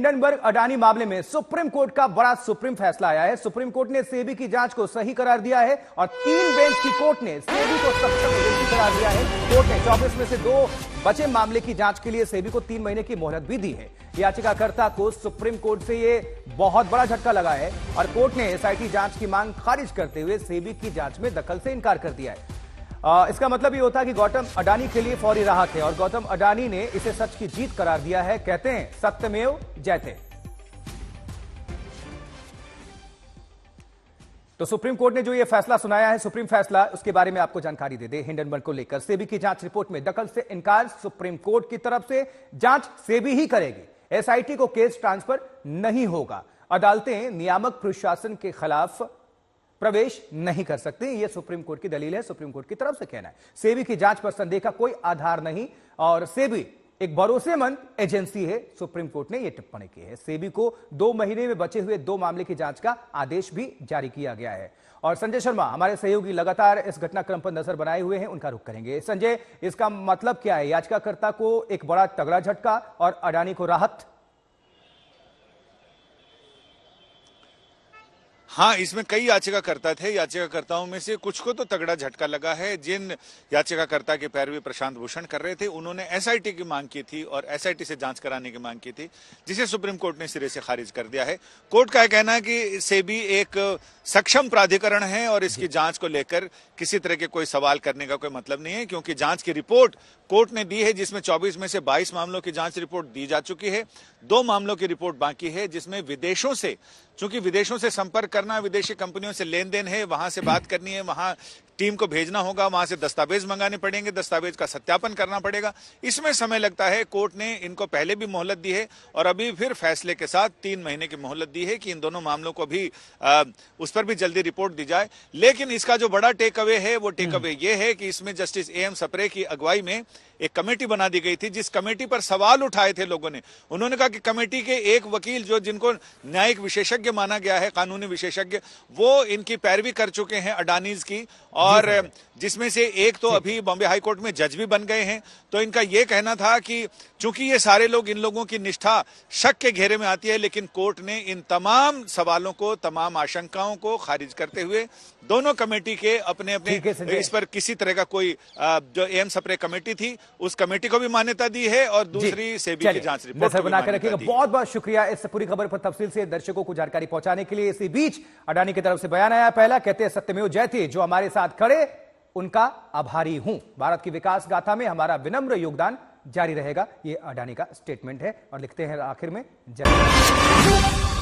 Hindenburg Adani मामले में supreme court का बड़ा सुप्रीम फैसला आया है सुप्रीम कोर्ट ने सेबी की जांच को सही करार दिया है और तीन बेंच की कोर्ट ने सेबी को सक्षम एजेंसी करार दिया है कोर्ट ने चौबीस में से दो बचे मामले की जांच के लिए सेबी को तीन महीने की मोहलत भी दी है याचिकाकर्ता को सुप्रीम कोर्ट से यह बहुत बड़ा झटका लगा है और कोर्ट ने एसआईटी जांच की मांग खारिज करते हुए सेबी की जांच में दखल से इनकार कर दिया है इसका मतलब ये होता है कि गौतम अडानी के लिए फौरी राहत है और गौतम अडानी ने इसे सच की जीत करार दिया है कहते हैं सत्यमेव जयते तो सुप्रीम कोर्ट ने जो ये फैसला सुनाया है सुप्रीम फैसला उसके बारे में आपको जानकारी दे दे हिंडनबर्ग को लेकर सेबी की जांच रिपोर्ट में दखल से इनकार सुप्रीम कोर्ट की तरफ से जांच सेबी ही करेगी एसआईटी को केस ट्रांसफर नहीं होगा अदालतें नियामक प्रशासन के खिलाफ प्रवेश नहीं कर सकते ये सुप्रीम कोर्ट की दलील है सुप्रीम कोर्ट की तरफ से कहना है सेबी की जांच पर संदेह का कोई आधार नहीं और सेबी एक भरोसेमंद एजेंसी है सुप्रीम कोर्ट ने यह टिप्पणी की है सेबी को दो महीने में बचे हुए दो मामले की जांच का आदेश भी जारी किया गया है और संजय शर्मा हमारे सहयोगी लगातार इस घटनाक्रम पर नजर बनाए हुए हैं उनका रुख करेंगे संजय इसका मतलब क्या है याचिकाकर्ता को एक बड़ा तगड़ा झटका और अडानी को राहत हाँ इसमें कई याचिकाकर्ता थे याचिकाकर्ताओं में से कुछ को तो तगड़ा झटका लगा है जिन याचिकाकर्ता के पैरवी प्रशांत भूषण कर रहे थे उन्होंने एसआईटी की मांग की थी और एसआईटी से जांच कराने की मांग की थी जिसे सुप्रीम कोर्ट ने सिरे से खारिज कर दिया है कोर्ट का यह कहना है कि से भी एक सक्षम प्राधिकरण है और इसकी जांच को लेकर किसी तरह के कोई सवाल करने का कोई मतलब नहीं है क्योंकि जांच की रिपोर्ट कोर्ट ने दी है जिसमें चौबीस में से बाईस मामलों की जांच रिपोर्ट दी जा चुकी है दो मामलों की रिपोर्ट बाकी है जिसमें विदेशों से चूंकि विदेशों से संपर्क करना विदेशी कंपनियों से लेन देन है वहां से बात करनी है वहां टीम को भेजना होगा वहां से दस्तावेज मंगाने पड़ेंगे दस्तावेज का सत्यापन करना पड़ेगा इसमें समय लगता है कोर्ट ने इनको पहले भी मोहलत दी है और अभी फिर फैसले के साथ तीन महीने की मोहलत दी है कि इन दोनों मामलों को भी आ, उस पर भी जल्दी रिपोर्ट दी जाए लेकिन इसका जो बड़ा टेक अवे है वो टेक अवे ये है कि इसमें जस्टिस ए एम सप्रे की अगुवाई में एक कमेटी बना दी गई थी जिस कमेटी पर सवाल उठाए थे लोगों ने उन्होंने कहा कि कमेटी के एक वकील जो जिनको न्यायिक विशेषज्ञ माना गया है कानूनी विशेषज्ञ वो इनकी पैरवी कर चुके हैं अडानीज की और और जिसमें से एक तो अभी बॉम्बे हाईकोर्ट में जज भी बन गए हैं तो इनका ये कहना था कि चूंकि ये सारे लोग इन लोगों की निष्ठा शक के घेरे में आती है लेकिन कोर्ट ने इन तमाम सवालों को तमाम आशंकाओं को खारिज करते हुए दोनों कमेटी के अपने अपने इस पर किसी तरह का कोई जो एम सप्रे कमेटी थी उस कमेटी को भी मान्यता दी है और दूसरी सेबी की जांच रिपोर्ट बनाकर रखिएगा बहुत बहुत शुक्रिया इस पूरी खबर पर तफसील से दर्शकों को जानकारी पहुंचाने के लिए इसी बीच अडानी की तरफ से बयान आया पहला कहते हैं सत्यमेव जयते जो हमारे साथ करे उनका आभारी हूं भारत की विकास गाथा में हमारा विनम्र योगदान जारी रहेगा ये अडानी का स्टेटमेंट है और लिखते हैं आखिर में जय